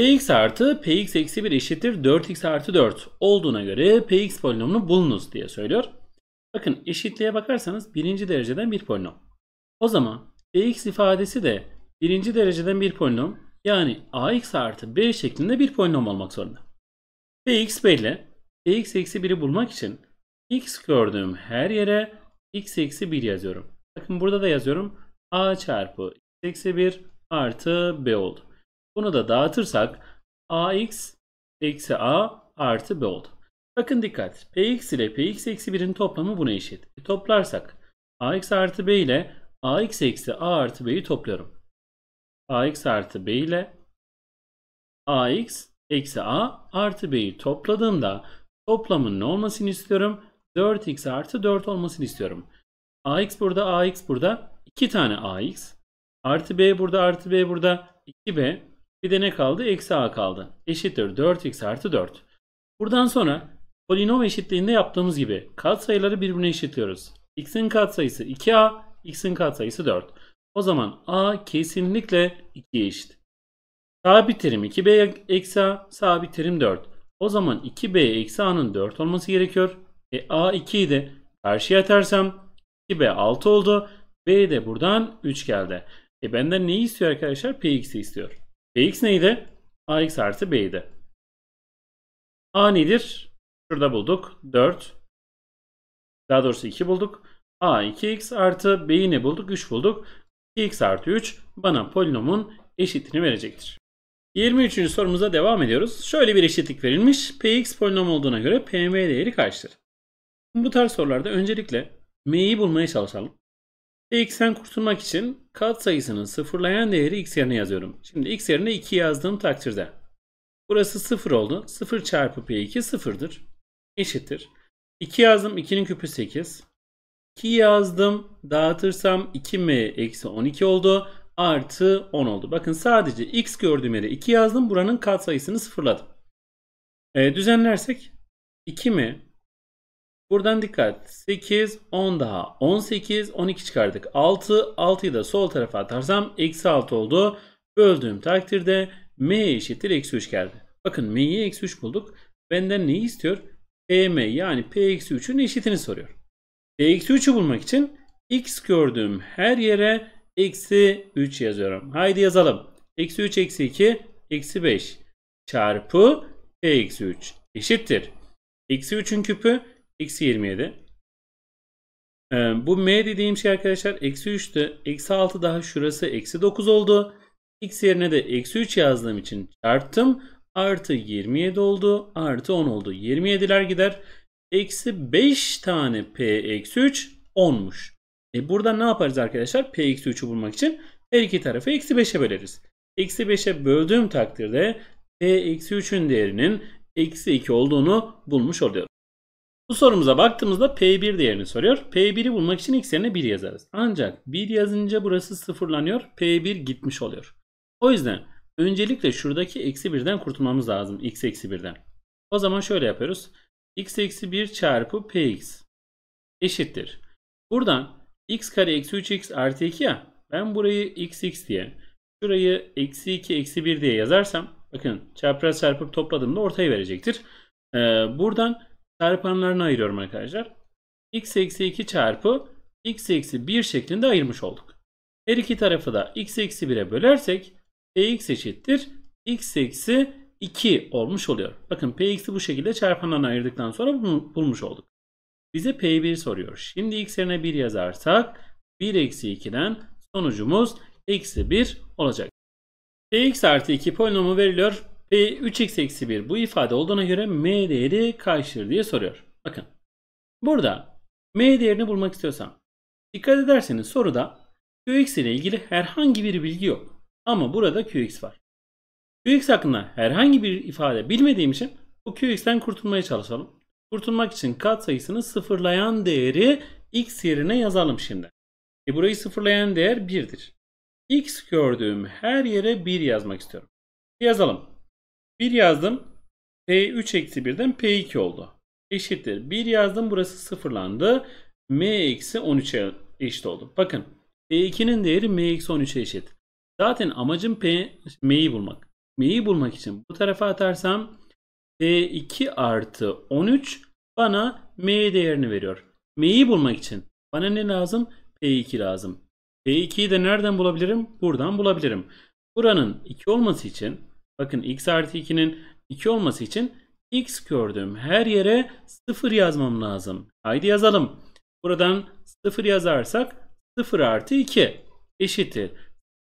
px artı px eksi 1 eşittir 4x artı 4 olduğuna göre px polinomunu bulunuz diye söylüyor. Bakın eşitliğe bakarsanız birinci dereceden bir polinom. O zaman px ifadesi de birinci dereceden bir polinom yani ax artı b şeklinde bir polinom olmak zorunda. px belli. px eksi 1'i bulmak için x gördüğüm her yere x eksi 1 yazıyorum. Bakın burada da yazıyorum a çarpı x eksi 1 artı b oldu. Bunu da dağıtırsak ax eksi a artı b oldu. Bakın dikkat. px ile px eksi 1'in toplamı buna eşit. E, toplarsak ax artı b ile ax eksi a artı b'yi topluyorum. ax artı b ile ax eksi a artı b'yi topladığımda toplamın ne olmasını istiyorum? 4x artı 4 olmasını istiyorum. ax burada, ax burada. 2 tane ax. Artı b burada, artı b burada. 2b bir de ne kaldı? Eksi a kaldı. Eşittir 4x artı 4. Buradan sonra polinom eşitliğinde yaptığımız gibi katsayıları birbirine eşitliyoruz. x'in katsayısı 2a, x'in katsayısı 4. O zaman a kesinlikle 2'ye eşit. Sabit terim 2b eksi a, sabit terim 4. O zaman 2b eksi a'nın 4 olması gerekiyor. E a 2'yi de karşıya atarsam 2b 6 oldu. b de buradan 3 geldi. E benden neyi istiyor arkadaşlar? px'i istiyor. Bx e, neydi? Ax artı B'ydi. A nedir? Şurada bulduk. 4. Daha doğrusu 2 bulduk. A 2x artı B'yi ne bulduk? 3 bulduk. 2x artı 3 bana polinomun eşitini verecektir. 23. sorumuza devam ediyoruz. Şöyle bir eşitlik verilmiş. Px polinom olduğuna göre Pm değeri kaçtır? Bu tarz sorularda öncelikle m'yi bulmaya çalışalım. Px'ten kurtulmak için kat sayısının sıfırlayan değeri x yerine yazıyorum. Şimdi x yerine 2 yazdığım takdirde burası 0 oldu. 0 çarpı p2 0'dır. Eşittir. 2 yazdım 2'nin küpü 8. 2 yazdım dağıtırsam 2m eksi 12 oldu. Artı 10 oldu. Bakın sadece x gördüğüm yere 2 yazdım. Buranın kat sayısını sıfırladım. E, düzenlersek 2m Buradan dikkat. 8, 10 daha. 18, 12 çıkardık. 6, 6'yı da sol tarafa atarsam eksi 6 oldu. Böldüğüm takdirde m eşittir eksi 3 geldi. Bakın m'yi eksi 3 bulduk. Benden neyi istiyor? pm yani p eksi 3'ün eşitini soruyor. p eksi 3'ü bulmak için x gördüğüm her yere eksi 3 yazıyorum. Haydi yazalım. Eksi 3 eksi 2 eksi 5 çarpı p eksi 3 eşittir. Eksi 3'ün küpü Eksi 27. Ee, bu m dediğim şey arkadaşlar eksi 3'tü. Eksi 6 daha şurası eksi 9 oldu. X yerine de eksi 3 yazdığım için çarptım. Artı 27 oldu. Artı 10 oldu. 27'ler gider. Eksi 5 tane P eksi 3 10'muş. E burada ne yaparız arkadaşlar? P eksi 3'ü bulmak için her iki tarafı eksi 5'e böleriz. Eksi 5'e böldüğüm takdirde P eksi 3'ün değerinin eksi 2 olduğunu bulmuş oluyorum. Bu sorumuza baktığımızda P1 değerini soruyor. P1'i bulmak için x yerine 1 yazarız. Ancak 1 yazınca burası sıfırlanıyor. P1 gitmiş oluyor. O yüzden öncelikle şuradaki eksi 1'den kurtulmamız lazım. x eksi 1'den. O zaman şöyle yapıyoruz. x eksi 1 çarpı px eşittir. Buradan x kare eksi 3x artı 2 ya. Ben burayı xx diye şurayı eksi 2 eksi 1 diye yazarsam bakın çarpı çarpıp topladığımda ortayı verecektir. Ee, buradan çarpanlarına ayırıyorum arkadaşlar. x eksi 2 çarpı x eksi 1 şeklinde ayırmış olduk. Her iki tarafı da x eksi 1'e bölersek px eşittir x eksi 2 olmuş oluyor. Bakın px'i bu şekilde çarpanlarına ayırdıktan sonra bulmuş olduk. Bize p1 soruyor. Şimdi x yerine 1 yazarsak 1 eksi 2'den sonucumuz eksi 1 olacak. px artı 2 polinomu veriliyor. E 3x eksi 1 bu ifade olduğuna göre m değeri kaçtır diye soruyor. Bakın burada m değerini bulmak istiyorsam dikkat ederseniz soruda qx ile ilgili herhangi bir bilgi yok. Ama burada qx var. qx hakkında herhangi bir ifade bilmediğim için bu qx'ten kurtulmaya çalışalım. Kurtulmak için kat sayısını sıfırlayan değeri x yerine yazalım şimdi. E burayı sıfırlayan değer 1'dir. x gördüğüm her yere 1 yazmak istiyorum. Yazalım. 1 yazdım. P3 eksi 1'den P2 oldu. Eşittir. 1 yazdım. Burası sıfırlandı. M eksi 13'e eşit oldu. Bakın. P2'nin değeri M eksi 13'e eşit. Zaten amacım P, M'yi bulmak. M'yi bulmak için bu tarafa atarsam P2 artı 13 bana M değerini veriyor. M'yi bulmak için bana ne lazım? P2 lazım. P2'yi de nereden bulabilirim? Buradan bulabilirim. Buranın 2 olması için Bakın x artı 2'nin 2 olması için x gördüğüm her yere 0 yazmam lazım. Haydi yazalım. Buradan 0 yazarsak 0 artı 2 eşittir.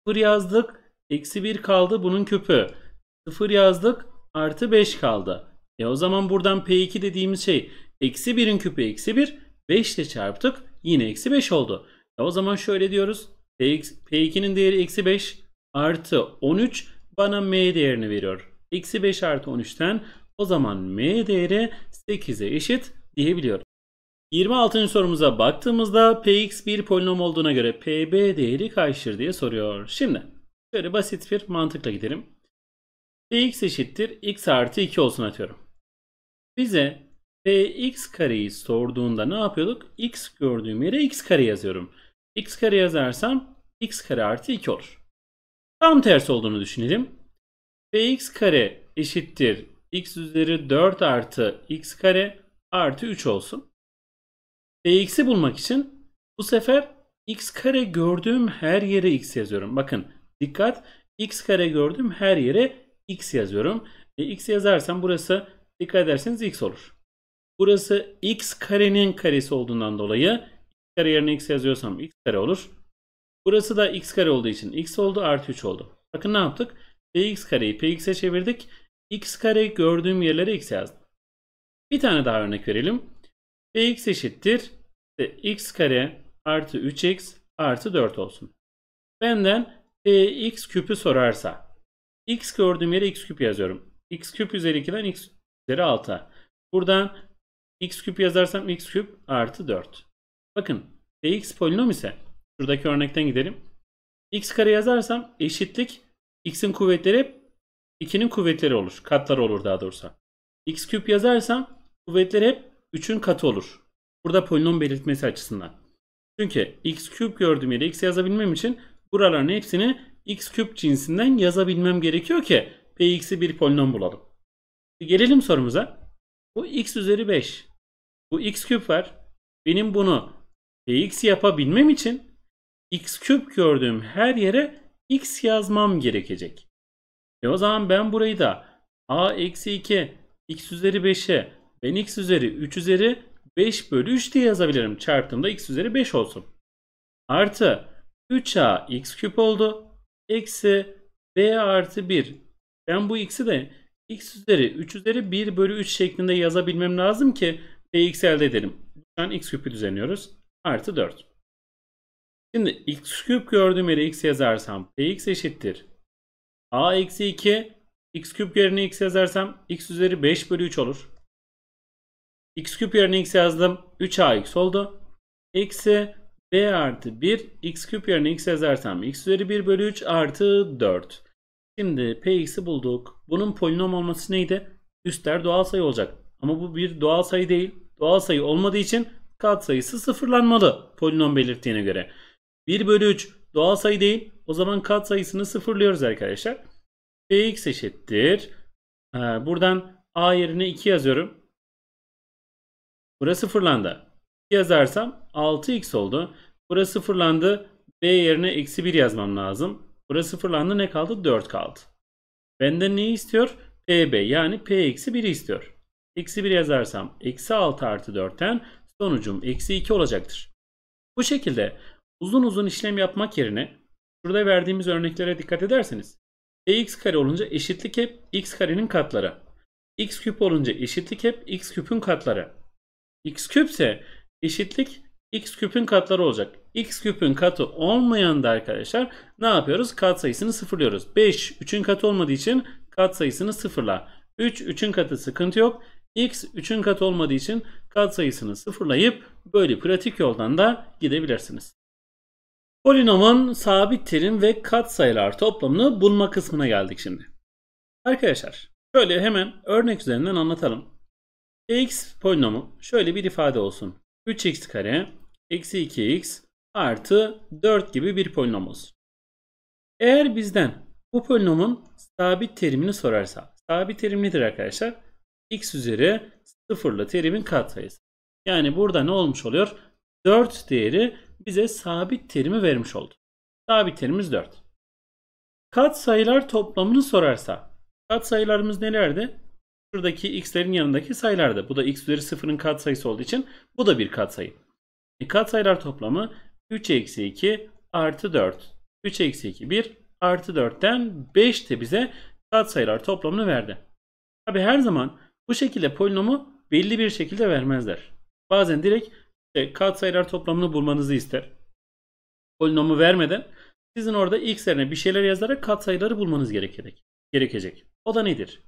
0 yazdık. Eksi 1 kaldı bunun küpü. 0 yazdık. Artı 5 kaldı. E o zaman buradan P2 dediğimiz şey eksi 1'in küpü eksi 1. 5 ile çarptık. Yine eksi 5 oldu. E o zaman şöyle diyoruz. P2'nin değeri eksi 5 artı 13 bana m değerini veriyor. Eksi 5 artı 13'ten o zaman m değeri 8'e eşit diyebiliyorum. 26. sorumuza baktığımızda px bir polinom olduğuna göre pb değeri kaçtır diye soruyor. Şimdi şöyle basit bir mantıkla gidelim. px eşittir x artı 2 olsun atıyorum. Bize px kareyi sorduğunda ne yapıyorduk? x gördüğüm yere x kare yazıyorum. x kare yazarsam x kare artı 2 olur. Tam tersi olduğunu düşünelim. Px kare eşittir x üzeri 4 artı x kare artı 3 olsun. Px'i bulmak için bu sefer x kare gördüğüm her yere x yazıyorum. Bakın dikkat x kare gördüğüm her yere x yazıyorum. E, x yazarsam burası dikkat ederseniz x olur. Burası x karenin karesi olduğundan dolayı x kare yerine x yazıyorsam x kare olur. Burası da x kare olduğu için x oldu artı 3 oldu. Bakın ne yaptık? px kareyi px'e çevirdik. x kare gördüğüm yerlere x yazdım. Bir tane daha örnek verelim. px eşittir. x kare artı 3x artı 4 olsun. Benden px küpü sorarsa x gördüğüm yere x küp yazıyorum. x küp üzeri 2'den x üzeri 6'a. Buradan x küp yazarsam x küp artı 4. Bakın px polinom ise Şuradaki örnekten gidelim. X kare yazarsam eşitlik x'in kuvvetleri hep 2'nin kuvvetleri olur. Katları olur daha doğrusu. X küp yazarsam kuvvetleri hep 3'ün katı olur. Burada polinom belirtmesi açısından. Çünkü x küp gördüğüm yere x yazabilmem için buraların hepsini x küp cinsinden yazabilmem gerekiyor ki px'i bir polinom bulalım. Gelelim sorumuza. Bu x üzeri 5. Bu x küp var. Benim bunu px yapabilmem için x küp gördüğüm her yere x yazmam gerekecek. E o zaman ben burayı da a eksi 2 x üzeri 5'e ben x üzeri 3 üzeri 5 bölü 3 diye yazabilirim. Çarptığımda x üzeri 5 olsun. Artı 3a x küp oldu. Eksi b artı 1. Ben bu x'i de x üzeri 3 üzeri 1 bölü 3 şeklinde yazabilmem lazım ki bx elde edelim. Şu an x küpü düzenliyoruz. Artı 4. Şimdi x küp gördüğüm yere x yazarsam px eşittir. a eksi 2 x küp yerine x yazarsam x üzeri 5 bölü 3 olur. x küp yerine x yazdım. 3ax oldu. Eksi b artı 1 x küp yerine x yazarsam x üzeri 1 bölü 3 artı 4. Şimdi px'i bulduk. Bunun polinom olması neydi? Üstler doğal sayı olacak. Ama bu bir doğal sayı değil. Doğal sayı olmadığı için katsayısı sıfırlanmalı polinom belirttiğine göre. 1 bölü 3 doğal sayı değil. O zaman kat sayısını sıfırlıyoruz arkadaşlar. Px eşittir. Buradan A yerine 2 yazıyorum. Burası sıfırlandı. 2 yazarsam 6x oldu. Burası sıfırlandı. B yerine eksi 1 yazmam lazım. Burası sıfırlandı. Ne kaldı? 4 kaldı. Benden neyi istiyor? PB yani P eksi 1'i istiyor. Eksi 1 yazarsam eksi 6 artı 4'ten sonucum eksi 2 olacaktır. Bu şekilde uzun uzun işlem yapmak yerine şurada verdiğimiz örneklere dikkat ederseniz dx kare olunca eşitlik hep x karenin katları. x küp olunca eşitlik hep x küpün katları. x küp ise eşitlik x küpün katları olacak. x küpün katı olmayan da arkadaşlar ne yapıyoruz? Kat sayısını sıfırlıyoruz. 5 3'ün katı olmadığı için kat sayısını sıfırla. 3 3'ün katı sıkıntı yok. x 3'ün katı olmadığı için kat sayısını sıfırlayıp böyle pratik yoldan da gidebilirsiniz. Polinomun sabit terim ve katsayılar toplamını bulma kısmına geldik şimdi. Arkadaşlar şöyle hemen örnek üzerinden anlatalım. x polinomu şöyle bir ifade olsun. 3x kare eksi 2x artı 4 gibi bir polinom olsun. Eğer bizden bu polinomun sabit terimini sorarsa sabit terim nedir arkadaşlar? x üzeri sıfırlı terimin katsayısı. Yani burada ne olmuş oluyor? 4 değeri bize sabit terimi vermiş oldu. Sabit terimiz 4. Kat sayılar toplamını sorarsa kat sayılarımız nelerdi? Şuradaki x'lerin yanındaki sayılardı. Bu da x üzeri 0'ın kat sayısı olduğu için bu da bir kat sayı. E, kat sayılar toplamı 3 eksi 2 artı 4. 3 eksi 2 1 artı 4'ten 5 de bize kat sayılar toplamını verdi. Tabi her zaman bu şekilde polinomu belli bir şekilde vermezler. Bazen direkt işte katsayılar toplamını bulmanızı ister. Polinomu vermeden sizin orada x yerine bir şeyler yazarak katsayıları bulmanız gerekecek. gerekecek. O da nedir?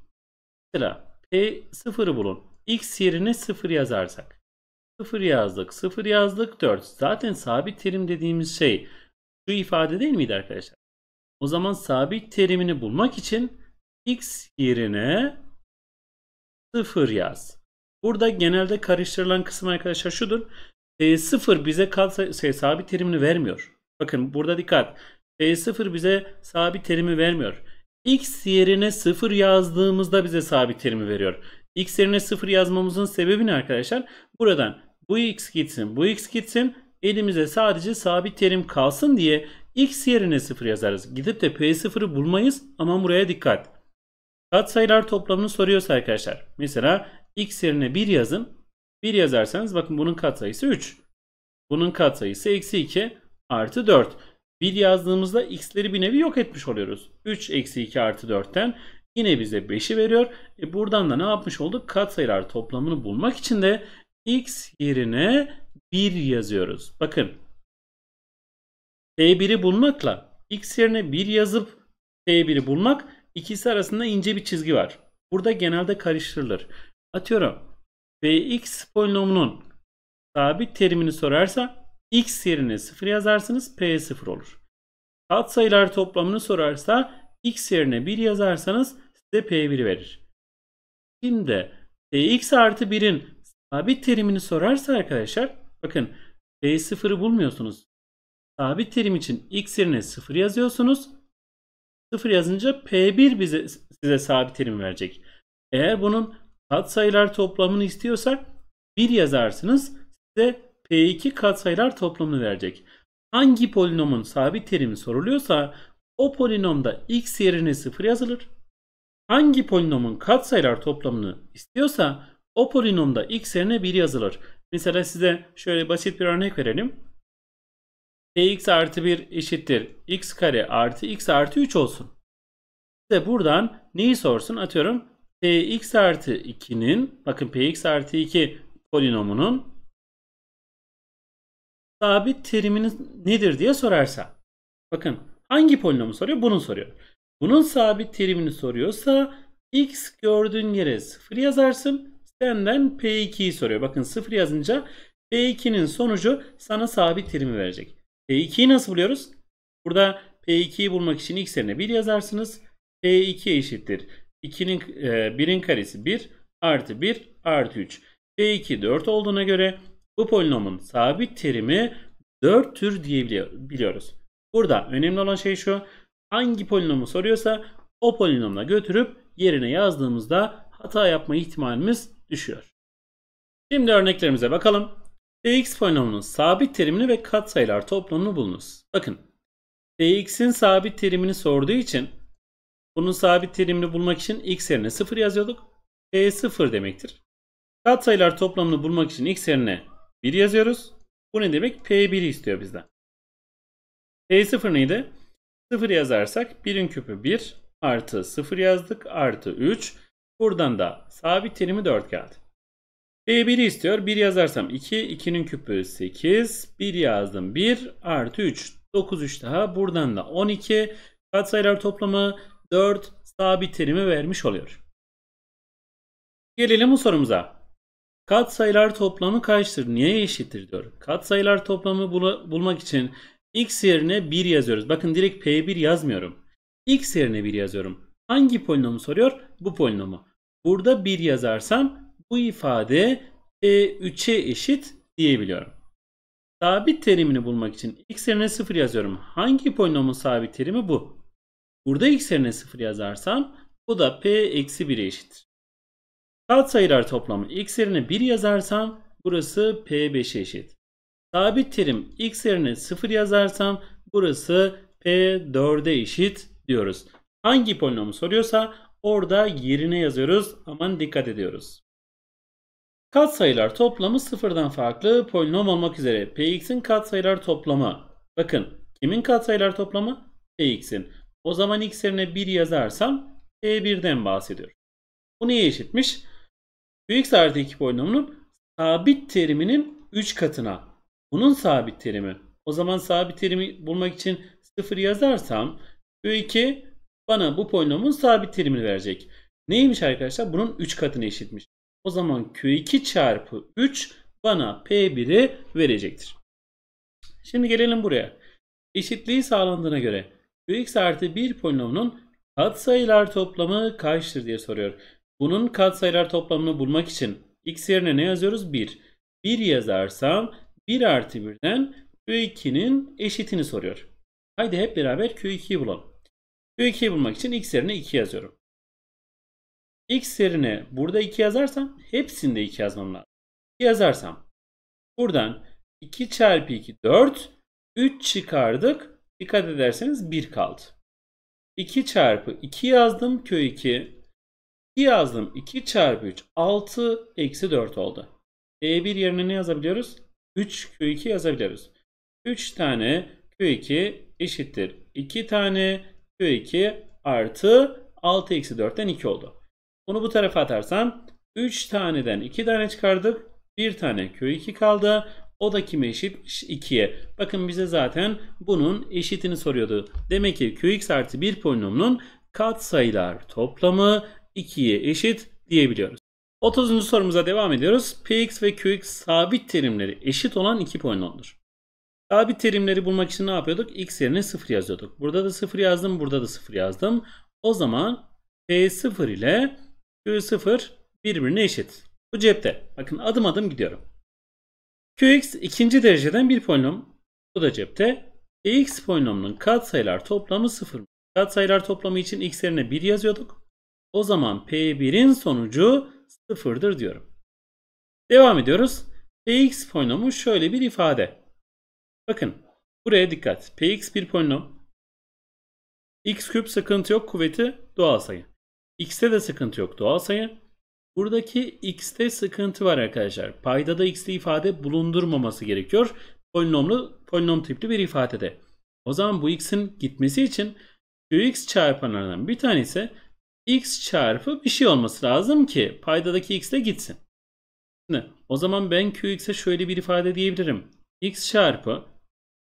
Mesela p0'ı e, bulun. x yerine 0 yazarsak. 0 yazdık, 0 yazdık 4. Zaten sabit terim dediğimiz şey şu ifade değil miydi arkadaşlar? O zaman sabit terimini bulmak için x yerine 0 yaz. Burada genelde karıştırılan kısım arkadaşlar şudur e, 0 bize kat şey, sabit terimini vermiyor. Bakın burada dikkat. E, 0 bize sabit terimi vermiyor. X yerine sıfır yazdığımızda bize sabit terimi veriyor. X yerine sıfır yazmamızın sebebi ne arkadaşlar? Buradan bu X gitsin, bu X gitsin. Elimize sadece sabit terim kalsın diye X yerine sıfır yazarız. Gidip de p sıfırı bulmayız ama buraya dikkat. Katsayılar toplamını soruyorsa arkadaşlar. Mesela X yerine 1 yazın. 1 yazarsanız bakın bunun katsayısı 3. Bunun katsayısı eksi 2 artı 4. 1 yazdığımızda x'leri bir nevi yok etmiş oluyoruz. 3 eksi 2 artı 4'ten yine bize 5'i veriyor. E buradan da ne yapmış olduk? Katsayılar toplamını bulmak için de x yerine 1 yazıyoruz. Bakın t1'i bulmakla x yerine 1 yazıp t1'i bulmak ikisi arasında ince bir çizgi var. Burada genelde karıştırılır. Atıyorum Bx polinomunun sabit terimini sorarsa x yerine 0 yazarsınız p 0 olur. Katsayılar toplamını sorarsa x yerine 1 yazarsanız size p1 verir. Şimdi px artı 1'in sabit terimini sorarsa arkadaşlar bakın p0'ı bulmuyorsunuz. Sabit terim için x yerine 0 yazıyorsunuz. 0 yazınca p1 bize, size sabit terim verecek. Eğer bunun katsayılar toplamını istiyorsak 1 yazarsınız. Size P2 katsayılar toplamını verecek. Hangi polinomun sabit terimi soruluyorsa o polinomda x yerine 0 yazılır. Hangi polinomun katsayılar toplamını istiyorsa o polinomda x yerine 1 yazılır. Mesela size şöyle basit bir örnek verelim. Px artı 1 eşittir x kare artı x artı 3 olsun. Size buradan neyi sorsun? Atıyorum px artı 2'nin bakın px artı 2 polinomunun sabit teriminin nedir diye sorarsa bakın hangi polinomu soruyor? Bunu soruyor. Bunun sabit terimini soruyorsa x gördüğün yere 0 yazarsın. Senden p2'yi soruyor. Bakın 0 yazınca p2'nin sonucu sana sabit terimi verecek. p2'yi nasıl buluyoruz? Burada p2'yi bulmak için x yerine 1 yazarsınız. p2 eşittir 2'nin e, 1'in karesi 1 artı 1 artı 3. D2 4 olduğuna göre bu polinomun sabit terimi 4 tür diyebiliyoruz. Burada önemli olan şey şu. Hangi polinomu soruyorsa o polinomla götürüp yerine yazdığımızda hata yapma ihtimalimiz düşüyor. Şimdi örneklerimize bakalım. dx polinomunun sabit terimini ve katsayılar toplamını bulunuz. Bakın dx'in sabit terimini sorduğu için bunun sabit terimini bulmak için x yerine 0 yazıyorduk. P 0 demektir. Katsayılar toplamını bulmak için x yerine 1 yazıyoruz. Bu ne demek? p 1 istiyor bizden. p0 neydi? 0 yazarsak 1'in küpü 1 artı 0 yazdık artı 3. Buradan da sabit terimi 4 geldi. P 1 istiyor. 1 yazarsam 2. 2'nin küpü 8. 1 yazdım 1 artı 3. 9 3 daha. Buradan da 12. Katsayılar toplamı 4 sabit terimi vermiş oluyor. Gelelim bu sorumuza. Kat sayılar toplamı kaçtır? Niye eşittir diyor. Kat sayılar toplamı bul bulmak için x yerine 1 yazıyoruz. Bakın direkt p1 yazmıyorum. x yerine 1 yazıyorum. Hangi polinomu soruyor? Bu polinomu. Burada 1 yazarsam bu ifade p3'e eşit diyebiliyorum. Sabit terimini bulmak için x yerine 0 yazıyorum. Hangi polinomun sabit terimi bu? Burada x yerine 0 yazarsam bu da p eksi 1'e eşittir. Kat sayılar toplamı x yerine 1 yazarsam burası p5'e eşit. Sabit terim x yerine 0 yazarsam burası p4'e eşit diyoruz. Hangi polinomu soruyorsa orada yerine yazıyoruz. Aman dikkat ediyoruz. Katsayılar toplamı sıfırdan farklı polinom olmak üzere px'in katsayılar toplamı. Bakın kimin katsayılar toplamı? px'in. O zaman x yerine 1 yazarsam e1'den bahsediyor. Bu neye eşitmiş? Büyük artı 2 polinomunun sabit teriminin 3 katına. Bunun sabit terimi. O zaman sabit terimi bulmak için 0 yazarsam Q2 bana bu polinomun sabit terimini verecek. Neymiş arkadaşlar? Bunun 3 katına eşitmiş. O zaman Q2 çarpı 3 bana P1'i verecektir. Şimdi gelelim buraya. Eşitliği sağlandığına göre x artı 1 polinomunun katsayılar toplamı kaçtır diye soruyor. Bunun katsayılar toplamını bulmak için x yerine ne yazıyoruz? 1. 1 yazarsam 1 artı 1'den Q2'nin eşitini soruyor. Haydi hep beraber Q2'yi bulalım. Q2'yi bulmak için x yerine 2 yazıyorum. x yerine burada 2 yazarsam hepsinde 2 yazmam lazım. 2 yazarsam buradan 2 çarpı 2 4 3 çıkardık Dikkat ederseniz 1 kaldı. 2 çarpı 2 yazdım kök 2. 2 yazdım 2 çarpı 3 6 eksi 4 oldu. E1 yerine ne yazabiliyoruz? 3 kök 2 yazabiliyoruz. 3 tane kök 2 eşittir 2 tane kök 2 artı 6 eksi 4'ten 2 oldu. Bunu bu tarafa atarsam 3 taneden 2 tane çıkardık. 1 tane kök 2 kaldı. O da kime eşit? 2'ye. Bakın bize zaten bunun eşitini soruyordu. Demek ki Qx artı 1 polinomunun katsayılar toplamı 2'ye eşit diyebiliyoruz. 30. sorumuza devam ediyoruz. Px ve Qx sabit terimleri eşit olan iki polinomdur. Sabit terimleri bulmak için ne yapıyorduk? X yerine 0 yazıyorduk. Burada da 0 yazdım, burada da 0 yazdım. O zaman P0 ile Q0 birbirine eşit. Bu cepte. Bakın adım adım gidiyorum. Qx ikinci dereceden bir polinom. Bu da cepte. Dx polinomunun katsayılar toplamı 0. Katsayılar toplamı için x yerine 1 yazıyorduk. O zaman P1'in sonucu 0'dır diyorum. Devam ediyoruz. Px polinomu şöyle bir ifade. Bakın buraya dikkat. Px bir polinom. X küp sıkıntı yok kuvveti doğal sayı. X'te de sıkıntı yok doğal sayı. Buradaki x'te sıkıntı var arkadaşlar. Paydada x'li ifade bulundurmaması gerekiyor. Polinomlu, polinom tipli bir ifadede. O zaman bu x'in gitmesi için qx çarpanlarından bir tanesi x çarpı bir şey olması lazım ki paydadaki x de gitsin. Şimdi o zaman ben qx'e şöyle bir ifade diyebilirim. x çarpı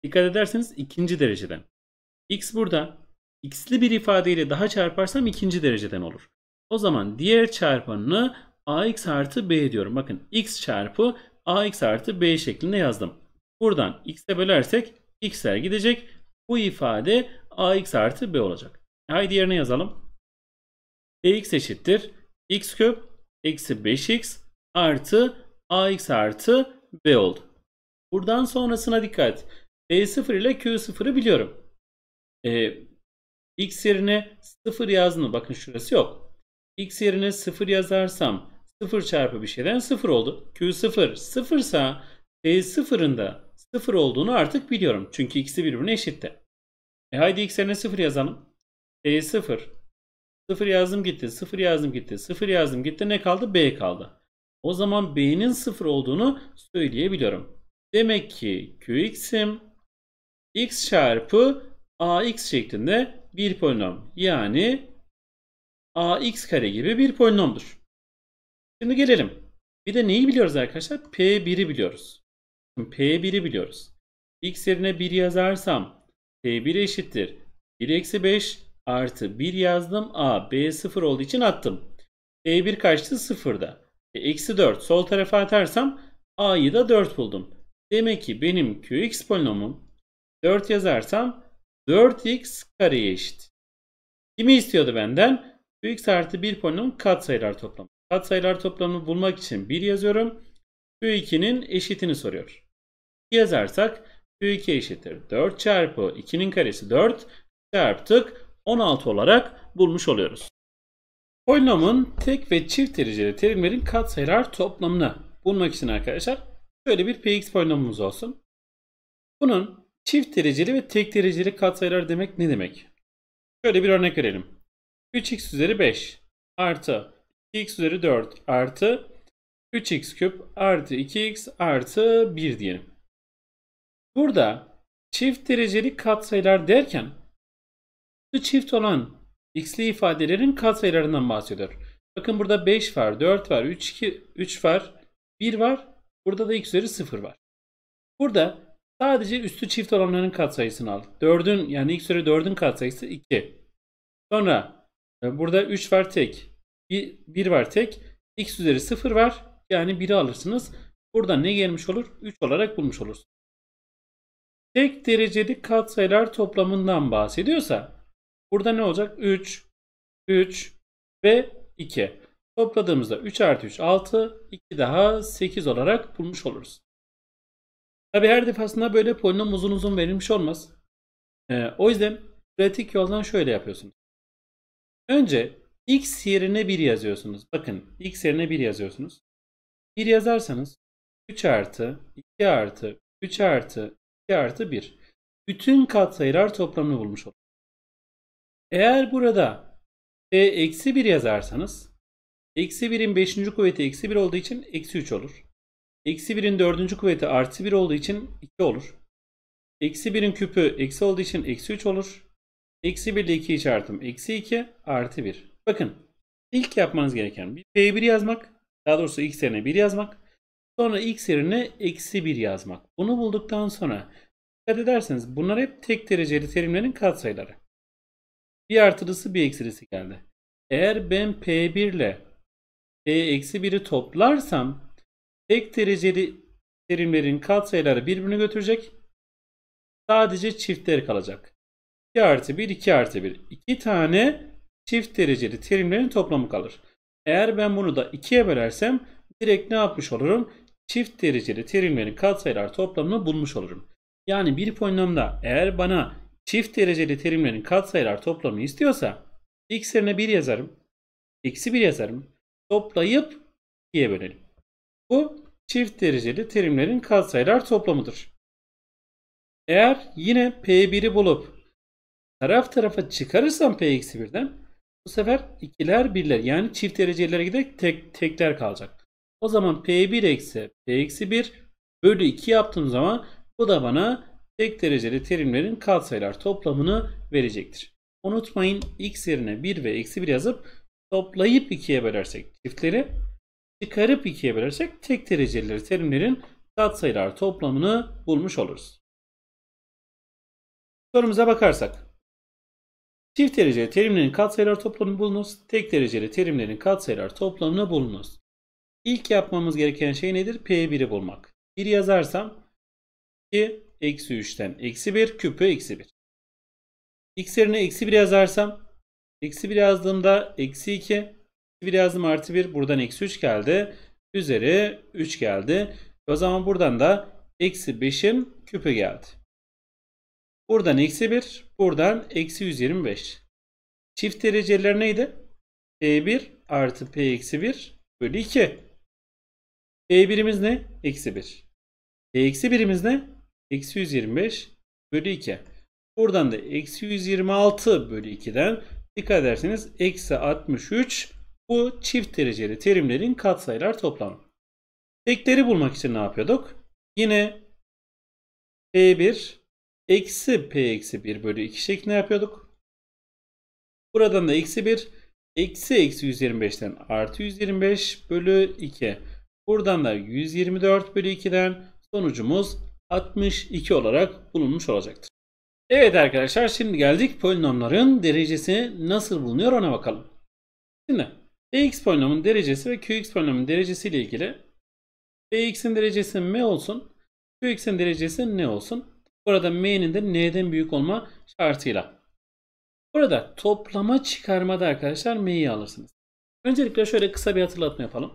dikkat ederseniz ikinci dereceden. x burada x'li bir ifadeyle daha çarparsam ikinci dereceden olur. O zaman diğer çarpanını ax artı b diyorum. Bakın x çarpı ax artı b şeklinde yazdım. Buradan x'e bölersek x'ler gidecek. Bu ifade ax artı b olacak. Haydi yerine yazalım. dx eşittir x küp eksi 5x artı ax artı b oldu. Buradan sonrasına dikkat. b0 ile q0'ı biliyorum. Ee, x yerine 0 yazdım. Bakın şurası yok x yerine 0 yazarsam 0 çarpı bir şeyden 0 oldu. Q 0 0 ise T sıfırın da 0 olduğunu artık biliyorum. Çünkü ikisi birbirine eşitti. E haydi x yerine 0 yazalım. T 0 0 yazdım gitti, 0 yazdım gitti, 0 yazdım gitti. Ne kaldı? B kaldı. O zaman B'nin 0 olduğunu söyleyebiliyorum. Demek ki Qx'im x çarpı ax şeklinde bir polinom. Yani ax kare gibi bir polinomdur. Şimdi gelelim. Bir de neyi biliyoruz arkadaşlar? P1'i biliyoruz. P1'i biliyoruz. X yerine 1 yazarsam P1 eşittir. 1 eksi 5 artı 1 yazdım. A, B 0 olduğu için attım. P1 kaçtı? 0'da. E, eksi 4. Sol tarafa atarsam A'yı da 4 buldum. Demek ki benim Qx polinomum 4 yazarsam 4x kareye eşit. Kimi istiyordu benden? Qx artı bir polinomun katsayılar toplamı. Katsayılar toplamını bulmak için 1 yazıyorum. Q2'nin eşitini soruyor. Yazarsak Q2 eşittir 4 çarpı 2'nin karesi 4 çarptık 16 olarak bulmuş oluyoruz. Polinomun tek ve çift dereceli terimlerin katsayılar toplamını bulmak için arkadaşlar şöyle bir px polinomumuz olsun. Bunun çift dereceli ve tek dereceli katsayılar demek ne demek? Şöyle bir örnek verelim. 3x üzeri 5 artı 2x üzeri 4 artı 3x küp artı 2x artı 1 diyelim. Burada çift dereceli katsayılar derken bu çift olan x'li ifadelerin katsayılarından bahsediyor. Bakın burada 5 var, 4 var, 3, 2, 3 var, 1 var. Burada da x üzeri 0 var. Burada sadece üstü çift olanların katsayısını al. 4'ün yani x üzeri 4'ün katsayısı 2. Sonra e, burada 3 var tek. 1 var tek. X üzeri 0 var. Yani 1'i alırsınız. Burada ne gelmiş olur? 3 olarak bulmuş olursunuz. Tek dereceli katsayılar toplamından bahsediyorsa burada ne olacak? 3, 3 ve 2. Topladığımızda 3 artı 3 6, 2 daha 8 olarak bulmuş oluruz. Tabi her defasında böyle polinom uzun uzun verilmiş olmaz. Ee, o yüzden pratik yoldan şöyle yapıyorsunuz. Önce x yerine 1 yazıyorsunuz. Bakın x yerine 1 yazıyorsunuz. 1 yazarsanız 3 artı 2 artı 3 artı 2 artı 1. Bütün katsayılar toplamını bulmuş olur. Eğer burada e eksi 1 yazarsanız eksi 1'in 5. kuvveti eksi 1 olduğu için eksi 3 olur. Eksi 1'in 4. kuvveti artı 1 olduğu için 2 olur. Eksi 1'in küpü eksi olduğu için eksi 3 olur. Eksi 1 ile 2'yi çarptım. Eksi 2 artı 1. Bakın ilk yapmanız gereken bir P1 yazmak. Daha doğrusu x yerine 1 yazmak. Sonra x yerine eksi 1 yazmak. Bunu bulduktan sonra dikkat ederseniz bunlar hep tek dereceli terimlerin katsayıları. Bir artılısı bir eksilisi geldi. Eğer ben P1 ile P-1'i toplarsam tek dereceli terimlerin katsayıları birbirini götürecek. Sadece çiftler kalacak. 2 artı 1, 2 artı 1. 2 tane çift dereceli terimlerin toplamı kalır. Eğer ben bunu da 2'ye bölersem direkt ne yapmış olurum? Çift dereceli terimlerin katsayılar toplamını bulmuş olurum. Yani bir polinomda eğer bana çift dereceli terimlerin katsayılar toplamı istiyorsa x yerine 1 yazarım. Eksi 1 yazarım. Toplayıp 2'ye bölelim. Bu çift dereceli terimlerin katsayılar toplamıdır. Eğer yine P1'i bulup taraf tarafa çıkarırsam P-1'den bu sefer ikiler birler yani çift derecelere giderek tek, tekler kalacak. O zaman P1 eksi P-1 bölü 2 yaptığım zaman bu da bana tek dereceli terimlerin katsayılar toplamını verecektir. Unutmayın x yerine 1 ve eksi 1 yazıp toplayıp 2'ye bölersek çiftleri çıkarıp 2'ye bölersek tek dereceli terimlerin katsayılar toplamını bulmuş oluruz. Sorumuza bakarsak Çift dereceli terimlerin katsayılar toplamını bulunuz. Tek dereceli terimlerin katsayılar toplamını bulunuz. İlk yapmamız gereken şey nedir? P1'i bulmak. 1 yazarsam 2 eksi 3'ten eksi 1 küpü eksi 1. X yerine eksi 1 yazarsam eksi 1 yazdığımda eksi 2 1 yazdım artı 1 buradan eksi 3 geldi. Üzeri 3 geldi. O zaman buradan da eksi 5'in küpü geldi. Buradan eksi 1 Buradan eksi 125. Çift dereceler neydi? P1 artı P-1 eksi bölü 2. P1'imiz ne? Eksi 1. P-1'imiz eksi ne? Eksi 125 bölü 2. Buradan da eksi 126 bölü 2'den dikkat ederseniz eksi 63 bu çift dereceli terimlerin katsayılar toplamı. Tekleri bulmak için ne yapıyorduk? Yine P1 Eksi p eksi 1 bölü 2 şeklinde yapıyorduk. Buradan da eksi 1 eksi eksi 125'ten artı 125 bölü 2. Buradan da 124 bölü 2'den sonucumuz 62 olarak bulunmuş olacaktır. Evet arkadaşlar şimdi geldik polinomların derecesi nasıl bulunuyor ona bakalım. Şimdi x polinomun derecesi ve qx polinomun derecesi ile ilgili bx'in derecesi m olsun, qx'in derecesi ne olsun? Burada m'nin de n'den büyük olma şartıyla. Burada toplama çıkarmada arkadaşlar m'yi alırsınız. Öncelikle şöyle kısa bir hatırlatma yapalım.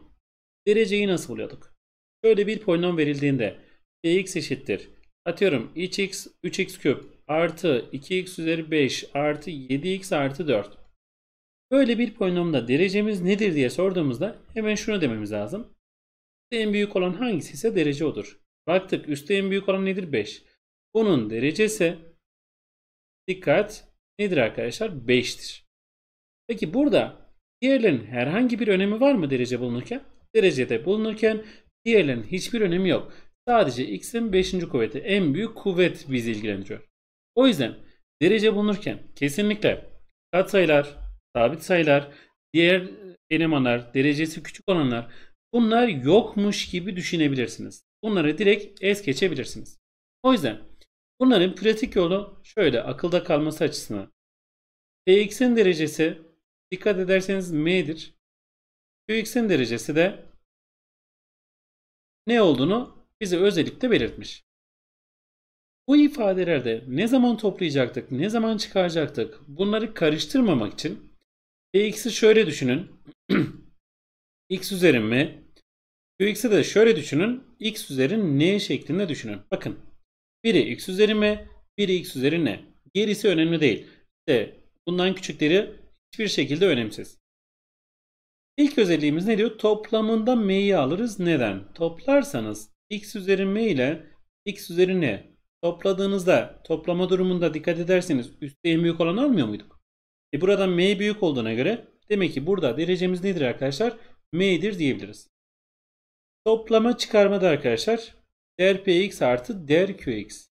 Dereceyi nasıl buluyorduk? Böyle bir polinom verildiğinde dx eşittir. Atıyorum 3x, 3x küp artı 2x üzeri 5 artı 7x artı 4. Böyle bir polinomda derecemiz nedir diye sorduğumuzda hemen şunu dememiz lazım. en büyük olan hangisi ise derece odur. Baktık üstte en büyük olan nedir? 5. Bunun derecesi dikkat nedir arkadaşlar? 5'tir. Peki burada diğerlerin herhangi bir önemi var mı derece bulunurken? Derecede bulunurken diğerlerin hiçbir önemi yok. Sadece x'in 5. kuvveti en büyük kuvvet bizi ilgilendiriyor. O yüzden derece bulunurken kesinlikle katsayılar, sabit sayılar, diğer elemanlar, derecesi küçük olanlar bunlar yokmuş gibi düşünebilirsiniz. Bunları direkt es geçebilirsiniz. O yüzden Bunların pratik yolu şöyle akılda kalması açısından. Dx'in derecesi dikkat ederseniz m'dir. Qx'in derecesi de ne olduğunu bize özellikle belirtmiş. Bu ifadelerde ne zaman toplayacaktık, ne zaman çıkaracaktık bunları karıştırmamak için dx'i şöyle düşünün. x üzeri m, qx'i de şöyle düşünün. x üzeri n şeklinde düşünün. Bakın biri x üzeri m, biri x üzeri n. Gerisi önemli değil. İşte bundan küçükleri hiçbir şekilde önemsiz. İlk özelliğimiz ne diyor? Toplamında m'yi alırız. Neden? Toplarsanız x üzeri m ile x üzeri n topladığınızda toplama durumunda dikkat ederseniz üstte en büyük olanı almıyor muyduk? E buradan m büyük olduğuna göre demek ki burada derecemiz nedir arkadaşlar? m'dir diyebiliriz. Toplama çıkarmada arkadaşlar der px artı der qx.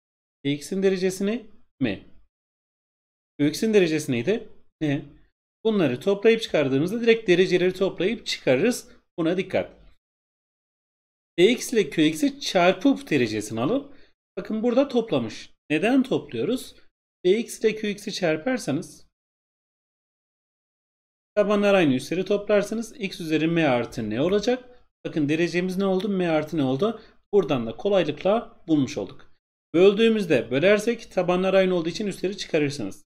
px'in derecesini ne? m. qx'in derecesi neydi? n. Bunları toplayıp çıkardığımızda direkt dereceleri toplayıp çıkarırız. Buna dikkat. dx ile qx'i çarpıp derecesini alıp bakın burada toplamış. Neden topluyoruz? dx ile qx'i çarparsanız tabanlar aynı üstleri toplarsanız x üzeri m artı ne olacak? Bakın derecemiz ne oldu? m artı ne oldu? Buradan da kolaylıkla bulmuş olduk. Böldüğümüzde bölersek tabanlar aynı olduğu için üstleri çıkarırsınız.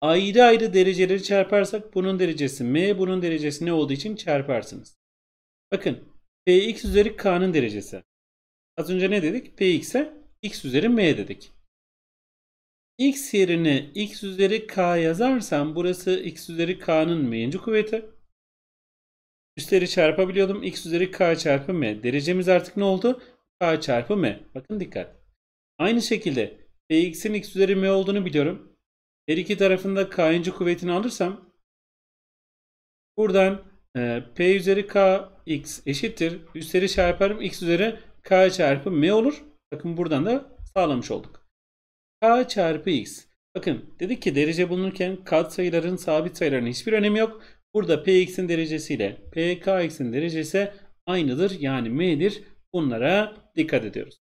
Ayrı ayrı dereceleri çarparsak bunun derecesi m, bunun derecesi ne olduğu için çarparsınız. Bakın px üzeri k'nın derecesi. Az önce ne dedik? px'e x üzeri m dedik. x yerine x üzeri k yazarsam burası x üzeri k'nın m'inci kuvveti. Üstleri çarpabiliyordum. X üzeri K çarpı M. Derecemiz artık ne oldu? K çarpı M. Bakın dikkat. Aynı şekilde Px'in X üzeri M olduğunu biliyorum. Her iki tarafında K'ıncı kuvvetini alırsam buradan e, P üzeri K X eşittir. Üstleri çarparım. X üzeri K çarpı M olur. Bakın buradan da sağlamış olduk. K çarpı X. Bakın dedik ki derece bulunurken katsayıların sabit sayıların hiçbir önemi yok. Burada Px'in derecesiyle Pkx'in derecesi aynıdır. Yani M'dir. Bunlara dikkat ediyoruz.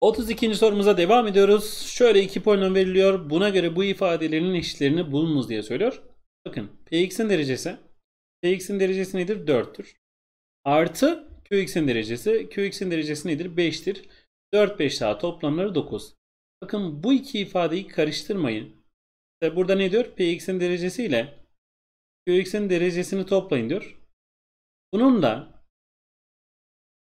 32. sorumuza devam ediyoruz. Şöyle iki polinom veriliyor. Buna göre bu ifadelerin eşitlerini bulunuz diye söylüyor. Bakın Px'in derecesi. Px'in derecesi nedir? 4'tür. Artı Qx'in derecesi. Qx'in derecesi nedir? 5'tir. 4, 5 daha toplamları 9. Bakın bu iki ifadeyi karıştırmayın. İşte burada ne diyor? Px'in derecesi ile Qx'in derecesini toplayın diyor. Bunun da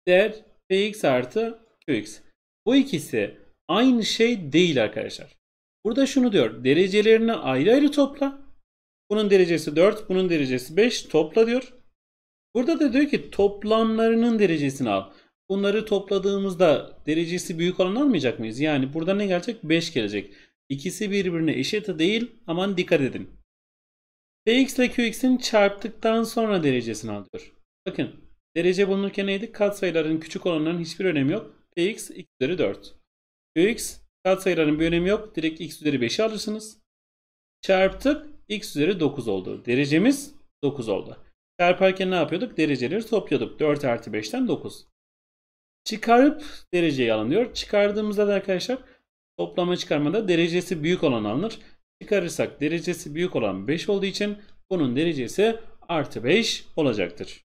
değer Px artı Qx. Bu ikisi aynı şey değil arkadaşlar. Burada şunu diyor. Derecelerini ayrı ayrı topla. Bunun derecesi 4, bunun derecesi 5 topla diyor. Burada da diyor ki toplamlarının derecesini al. Bunları topladığımızda derecesi büyük olan almayacak mıyız? Yani burada ne gelecek? 5 gelecek. İkisi birbirine eşit değil. Aman dikkat edin. Px ile Qx'in çarptıktan sonra derecesini alıyor. Bakın derece bulunurken neydi? Katsayıların küçük olanların hiçbir önemi yok. Px x üzeri 4. Qx katsayıların bir önemi yok. Direkt x üzeri 5'i alırsınız. Çarptık x üzeri 9 oldu. Derecemiz 9 oldu. Çarparken ne yapıyorduk? Dereceleri topluyorduk. 4 artı 5'ten 9. Çıkarıp dereceyi alınıyor. Çıkardığımızda da arkadaşlar toplama çıkarmada derecesi büyük olan alınır çıkarırsak derecesi büyük olan 5 olduğu için bunun derecesi artı 5 olacaktır.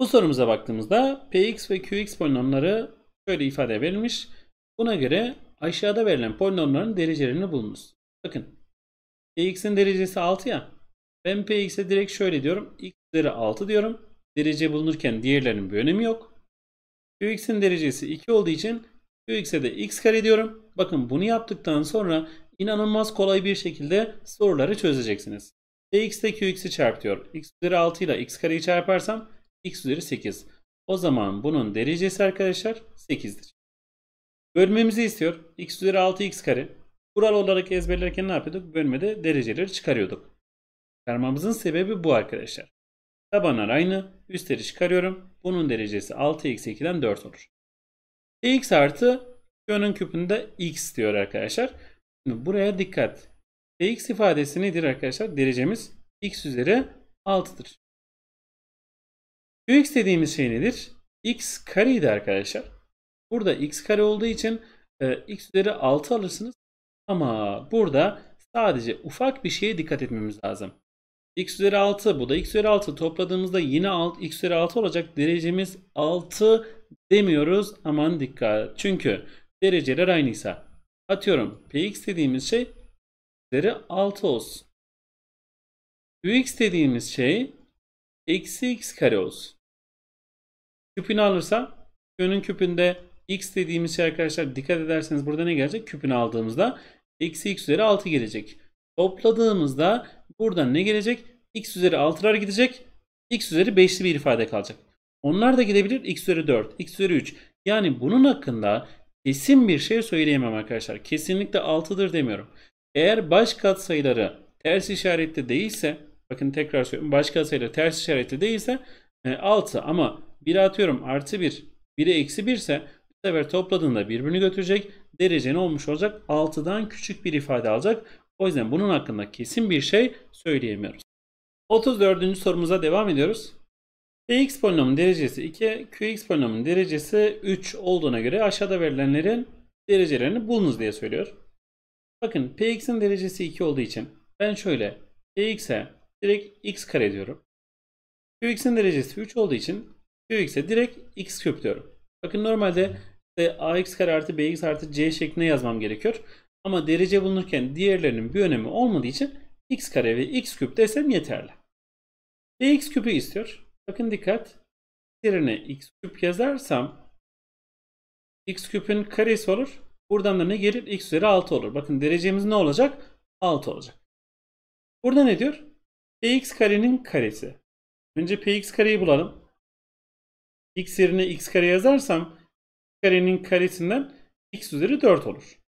Bu sorumuza baktığımızda px ve qx polinomları şöyle ifade verilmiş. Buna göre aşağıda verilen polinomların derecelerini bulunuz. Bakın px'in derecesi 6 ya. Ben px'e direkt şöyle diyorum. x üzeri 6 diyorum. Derece bulunurken diğerlerinin bir önemi yok. qx'in derecesi 2 olduğu için qx'e de x kare diyorum. Bakın bunu yaptıktan sonra inanılmaz kolay bir şekilde soruları çözeceksiniz. E, dx'te qx'i çarp diyor. x üzeri 6 ile x kareyi çarparsam x üzeri 8. O zaman bunun derecesi arkadaşlar 8'dir. Bölmemizi istiyor. x üzeri 6 x kare. Kural olarak ezberlerken ne yapıyorduk? Bölmede dereceleri çıkarıyorduk. Çıkarmamızın sebebi bu arkadaşlar. Tabanlar aynı. Üstleri çıkarıyorum. Bunun derecesi 6x2'den 4 olur. E, x artı q'nun küpünde x diyor arkadaşlar. Şimdi buraya dikkat. Dx e, ifadesi nedir arkadaşlar? Derecemiz x üzeri 6'dır. Qx dediğimiz şey nedir? x kareydi arkadaşlar. Burada x kare olduğu için e, x üzeri 6 alırsınız. Ama burada sadece ufak bir şeye dikkat etmemiz lazım. x üzeri 6 bu da x üzeri 6 topladığımızda yine alt, x üzeri 6 olacak derecemiz 6 demiyoruz. Aman dikkat. Çünkü dereceler aynıysa Atıyorum px dediğimiz şey üzeri 6 olsun. qx dediğimiz şey eksi x kare olsun. Küpünü alırsa q'nun küpünde x dediğimiz şey arkadaşlar dikkat ederseniz burada ne gelecek? Küpünü aldığımızda eksi x üzeri 6 gelecek. Topladığımızda buradan ne gelecek? x üzeri 6'lar gidecek. x üzeri 5'li bir ifade kalacak. Onlar da gidebilir x üzeri 4, x üzeri 3. Yani bunun hakkında kesin bir şey söyleyemem arkadaşlar. Kesinlikle 6'dır demiyorum. Eğer baş katsayıları ters işaretli değilse bakın tekrar söylüyorum baş katsayıları ters işaretli değilse 6 e, ama 1 atıyorum artı 1 1'e eksi 1 ise bu sefer topladığında birbirini götürecek derece ne olmuş olacak? 6'dan küçük bir ifade alacak. O yüzden bunun hakkında kesin bir şey söyleyemiyoruz. 34. sorumuza devam ediyoruz. Ex polinomun derecesi 2, Qx polinomun derecesi 3 olduğuna göre aşağıda verilenlerin derecelerini bulunuz diye söylüyor. Bakın Px'in derecesi 2 olduğu için ben şöyle Px'e direkt x kare diyorum. Qx'in derecesi 3 olduğu için Qx'e direkt x küp diyorum. Bakın normalde işte ax kare artı bx artı c şeklinde yazmam gerekiyor. Ama derece bulunurken diğerlerinin bir önemi olmadığı için x kare ve x küp desem yeterli. Px küpü istiyor. Bakın dikkat. Yerine x küp yazarsam x küpün karesi olur. Buradan da ne gelir? x üzeri 6 olur. Bakın derecemiz ne olacak? 6 olacak. Burada ne diyor? px karenin karesi. Önce px kareyi bulalım. x yerine x kare yazarsam karenin karesinden x üzeri 4 olur.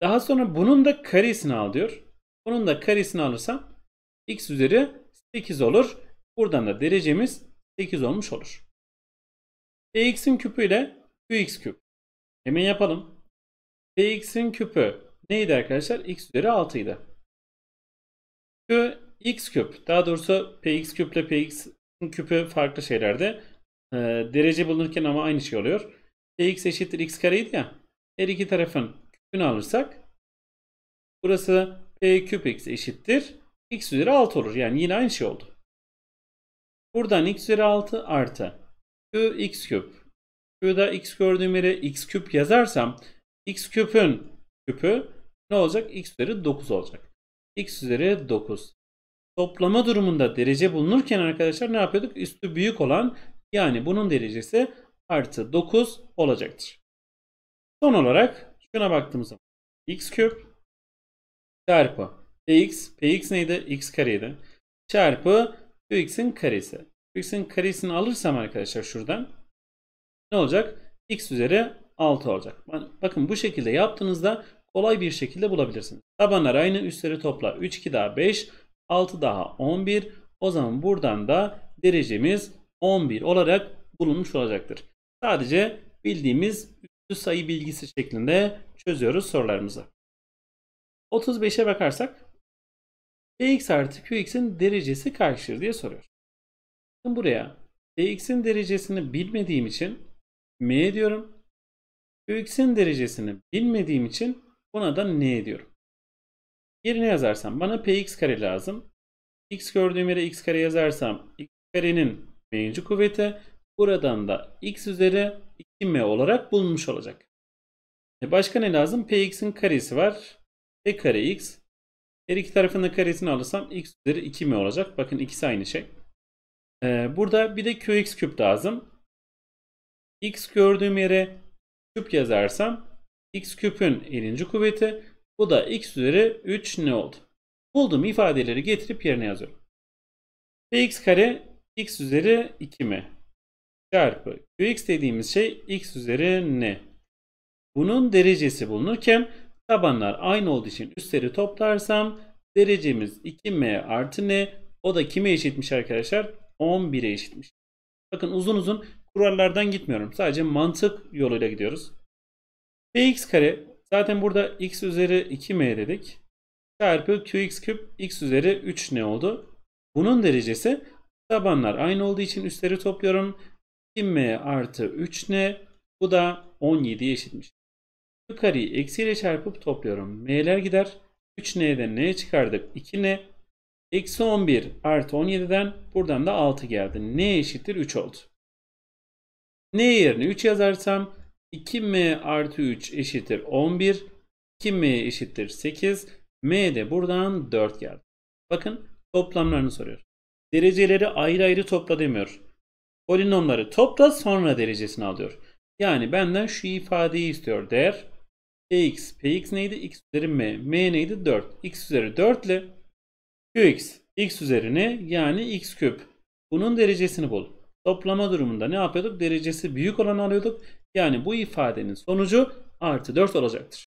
Daha sonra bunun da karesini al diyor. Bunun da karesini alırsam x üzeri 8 olur. Buradan da derecemiz 8 olmuş olur. Px'in küpü ile Qx küp. Hemen yapalım. Px'in küpü neydi arkadaşlar? X üzeri 6 idi. Qx küp. Daha doğrusu Px küp ile Px'in küpü farklı şeylerde. E, derece bulunurken ama aynı şey oluyor. Px eşittir x kareydi ya. Her iki tarafın küpünü alırsak burası P küp x eşittir. X üzeri 6 olur. Yani yine aynı şey oldu. Buradan x üzeri 6 artı q x küp. Q'da x gördüğüm yere x küp yazarsam x küpün küpü ne olacak? x üzeri 9 olacak. x üzeri 9. Toplama durumunda derece bulunurken arkadaşlar ne yapıyorduk? Üstü büyük olan yani bunun derecesi artı 9 olacaktır. Son olarak şuna baktığımız zaman x küp çarpı px, px neydi? x kareydi. Çarpı x'in karesi. X'in karesini alırsam arkadaşlar şuradan ne olacak? x üzeri 6 olacak. Bakın bu şekilde yaptığınızda kolay bir şekilde bulabilirsiniz. Tabanlar aynı üstleri topla. 3, 2 daha 5, 6 daha 11. O zaman buradan da derecemiz 11 olarak bulunmuş olacaktır. Sadece bildiğimiz üstü sayı bilgisi şeklinde çözüyoruz sorularımızı. 35'e bakarsak dx artı qx'in derecesi kaçtır diye soruyor. Şimdi buraya dx'in derecesini bilmediğim için m diyorum. Qx'in derecesini bilmediğim için buna da n diyorum. Yerine yazarsam bana px kare lazım. x gördüğüm yere x kare yazarsam x karenin m'inci kuvveti buradan da x üzeri 2m olarak bulunmuş olacak. E başka ne lazım? px'in karesi var. P kare x her iki tarafında karesini alırsam x üzeri 2 mi olacak? Bakın ikisi aynı şey. Ee, burada bir de qx küp lazım. x gördüğüm yere küp yazarsam x küpün 50. kuvveti bu da x üzeri 3 ne oldu? Bulduğum ifadeleri getirip yerine yazıyorum. px kare x üzeri 2 mi? Çarpı qx dediğimiz şey x üzeri ne? Bunun derecesi bulunurken Tabanlar aynı olduğu için üstleri toplarsam derecemiz 2m artı n o da kime eşitmiş arkadaşlar? 11'e eşitmiş. Bakın uzun uzun kurallardan gitmiyorum. Sadece mantık yoluyla gidiyoruz. Bx kare zaten burada x üzeri 2m dedik. Çarpı qx küp x üzeri 3n oldu. Bunun derecesi tabanlar aynı olduğu için üstleri topluyorum. 2m artı 3n bu da 17'ye eşitmiş. Şu kareyi eksiyle çarpıp topluyorum. M'ler gider. 3N'den N'ye çıkardık. 2N. Eksi 11 artı 17'den buradan da 6 geldi. N eşittir 3 oldu. N yerine 3 yazarsam 2M artı 3 eşittir 11. 2M eşittir 8. M de buradan 4 geldi. Bakın toplamlarını soruyor. Dereceleri ayrı ayrı topla demiyor. Polinomları topla sonra derecesini alıyor. Yani benden şu ifadeyi istiyor. Değer Px. Px neydi? X üzeri M. M neydi? 4. X üzeri 4 ile Qx. X üzerine yani X küp. Bunun derecesini bul. Toplama durumunda ne yapıyorduk? Derecesi büyük olanı alıyorduk. Yani bu ifadenin sonucu artı 4 olacaktır.